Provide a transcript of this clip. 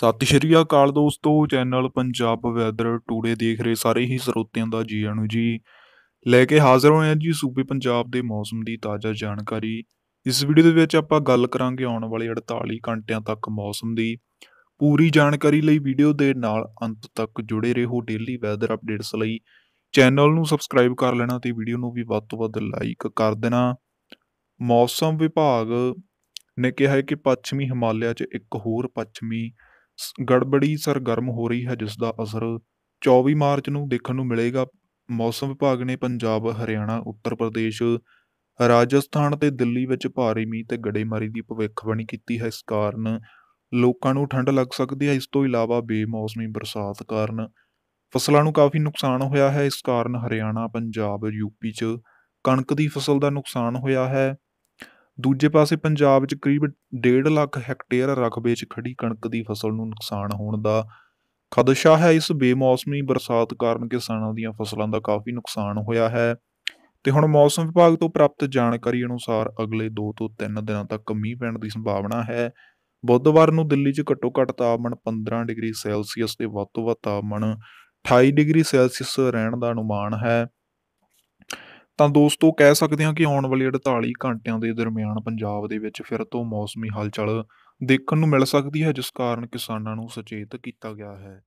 ਸਤਿ ਸ਼੍ਰੀ ਅਕਾਲ ਦੋਸਤੋ channel Punjab weather today ਦੇਖ ਰਹੇ ਸਾਰੇ ਹੀ ਸਰੋਤਿਆਂ ਦਾ ਜੀ ਆਨੂ ਜੀ ਲੈ ਕੇ ਹਾਜ਼ਰ ਹੋਏ ਆ ਜੀ ਸੂਬੇ ਪੰਜਾਬ ਦੇ ਮੌਸਮ ਦੀ ਤਾਜ਼ਾ ਜਾਣਕਾਰੀ ਇਸ ਵੀਡੀਓ ਦੇ ਵਿੱਚ ਆਪਾਂ ਗੱਲ ਕਰਾਂਗੇ ਆਉਣ ਵਾਲੇ 48 ਘੰਟਿਆਂ ਤੱਕ ਮੌਸਮ ਦੀ ਪੂਰੀ ਜਾਣਕਾਰੀ ਲਈ ਵੀਡੀਓ ਦੇ ਨਾਲ ਅੰਤ ਤੱਕ ਜੁੜੇ ਰਹੋ ਡੇਲੀ ਵੈਦਰ ਅਪਡੇਟਸ ਲਈ ਚੈਨਲ ਨੂੰ ਸਬਸਕ੍ਰਾਈਬ ਕਰ ਲੈਣਾ ਤੇ ਵੀਡੀਓ ਨੂੰ ਵੀ ਵੱਧ ਤੋਂ ਵੱਧ ਲਾਈਕ ਕਰ ਦੇਣਾ ਮੌਸਮ ਵਿਭਾਗ ਨੇ ਕਿਹਾ ਹੈ ਕਿ ਪੱਛਮੀ ਹਿਮਾਲਿਆ 'ਚ ਇੱਕ ਹੋਰ ਪੱਛਮੀ ਗੜਬੜੀ ਸਰਗਰਮ ਹੋ ਰਹੀ ਹੈ ਜਿਸ ਦਾ ਅਸਰ 24 ਮਾਰਚ ਨੂੰ ਦੇਖਣ ਨੂੰ ਮਿਲੇਗਾ ਮੌਸਮ ਵਿਭਾਗ ਨੇ ਪੰਜਾਬ ਹਰਿਆਣਾ ਉੱਤਰ ਪ੍ਰਦੇਸ਼ ਰਾਜਸਥਾਨ ਤੇ ਦਿੱਲੀ ਵਿੱਚ ਭਾਰੀ ਮੀਂਹ ਤੇ ਗੜੇਮਾਰੀ ਦੀ ਭਵਿੱਖਬਾਣੀ ਕੀਤੀ ਹੈ ਇਸ ਕਾਰਨ ਲੋਕਾਂ ਨੂੰ ਠੰਡ ਲੱਗ ਸਕਦੀ ਹੈ ਇਸ ਤੋਂ ਇਲਾਵਾ ਬੇਮੌਸਮੀ ਬਰਸਾਤ ਕਾਰਨ ਫਸਲਾਂ ਨੂੰ ਕਾਫੀ ਨੁਕਸਾਨ ਹੋਇਆ ਹੈ ਇਸ ਕਾਰਨ ਹਰਿਆਣਾ ਪੰਜਾਬ ਯੂਪੀ 'ਚ ਕਣਕ ਦੀ ਫਸਲ ਦਾ ਨੁਕਸਾਨ ਹੋਇਆ ਹੈ ਦੂਜੇ ਪਾਸੇ ਪੰਜਾਬ 'ਚ ਕਰੀਬ 1.5 ਲੱਖ ਹੈਕਟੇਅਰ ਰਕਬੇ 'ਚ ਖੜੀ ਕਣਕ ਦੀ ਫਸਲ ਨੂੰ ਨੁਕਸਾਨ ਹੋਣ ਦਾ ਖਦਸ਼ਾ ਹੈ ਇਸ ਬੇਮੌਸਮੀ ਬਰਸਾਤ ਕਾਰਨ ਕਿਸਾਨਾਂ ਦੀਆਂ ਫਸਲਾਂ ਦਾ ਕਾਫੀ ਨੁਕਸਾਨ ਹੋਇਆ ਹੈ ਤੇ ਹੁਣ ਮੌਸਮ ਵਿਭਾਗ ਤੋਂ ਪ੍ਰਾਪਤ ਜਾਣਕਾਰੀ ਅਨੁਸਾਰ ਅਗਲੇ 2 ਤੋਂ 3 ਦਿਨਾਂ ਤੱਕ ਮੀਂਹ ਪੈਣ ਦੀ ਸੰਭਾਵਨਾ ਹੈ ਬੁੱਧਵਾਰ ਨੂੰ ਦਿੱਲੀ 'ਚ ਘੱਟੋ-ਘੱਟ ਤਾਪਮਾਨ 15 ਡਿਗਰੀ ਸੈਲਸੀਅਸ ਤੇ ਵੱਧ ਤੋਂ ਵੱਧ ਤਾਪਮਾਨ 28 ਡਿਗਰੀ ਸੈਲਸੀਅਸ ਰਹਿਣ ਦਾ ਅਨੁਮਾਨ ਹੈ ਤਾਂ ਦੋਸਤੋ ਕਹਿ ਸਕਦੇ ਹਾਂ ਕਿ ਆਉਣ ਵਾਲੇ 48 ਘੰਟਿਆਂ ਦੇ ਦਰਮਿਆਨ ਪੰਜਾਬ ਦੇ ਵਿੱਚ ਫਿਰ ਤੋਂ ਮੌਸਮੀ ਹਲਚਲ ਦੇਖਣ ਨੂੰ ਮਿਲ ਸਕਦੀ ਹੈ ਜਿਸ ਕਾਰਨ ਕਿਸਾਨਾਂ ਨੂੰ ਸੁਚੇਤ ਕੀਤਾ ਗਿਆ ਹੈ